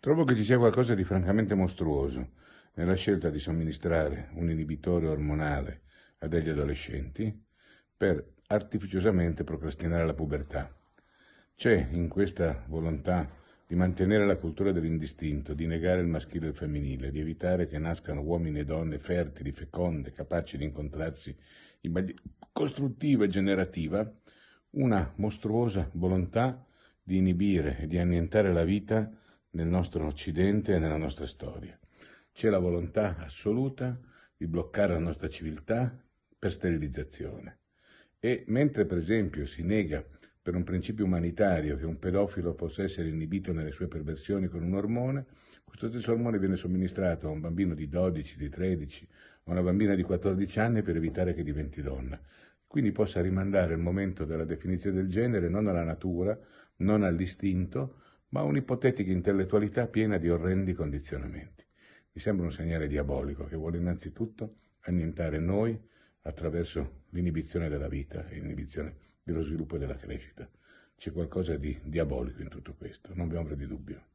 Trovo che ci sia qualcosa di francamente mostruoso nella scelta di somministrare un inibitore ormonale a degli adolescenti per artificiosamente procrastinare la pubertà. C'è in questa volontà di mantenere la cultura dell'indistinto, di negare il maschile e il femminile, di evitare che nascano uomini e donne fertili, feconde, capaci di incontrarsi in maniera costruttiva e generativa, una mostruosa volontà di inibire e di annientare la vita nel nostro Occidente e nella nostra storia. C'è la volontà assoluta di bloccare la nostra civiltà per sterilizzazione. E mentre per esempio si nega per un principio umanitario che un pedofilo possa essere inibito nelle sue perversioni con un ormone, questo stesso ormone viene somministrato a un bambino di 12, di 13, a una bambina di 14 anni per evitare che diventi donna. Quindi possa rimandare il momento della definizione del genere non alla natura, non all'istinto, ma un'ipotetica intellettualità piena di orrendi condizionamenti. Mi sembra un segnale diabolico che vuole innanzitutto annientare noi attraverso l'inibizione della vita e l'inibizione dello sviluppo e della crescita. C'è qualcosa di diabolico in tutto questo, non vi ombra di dubbio.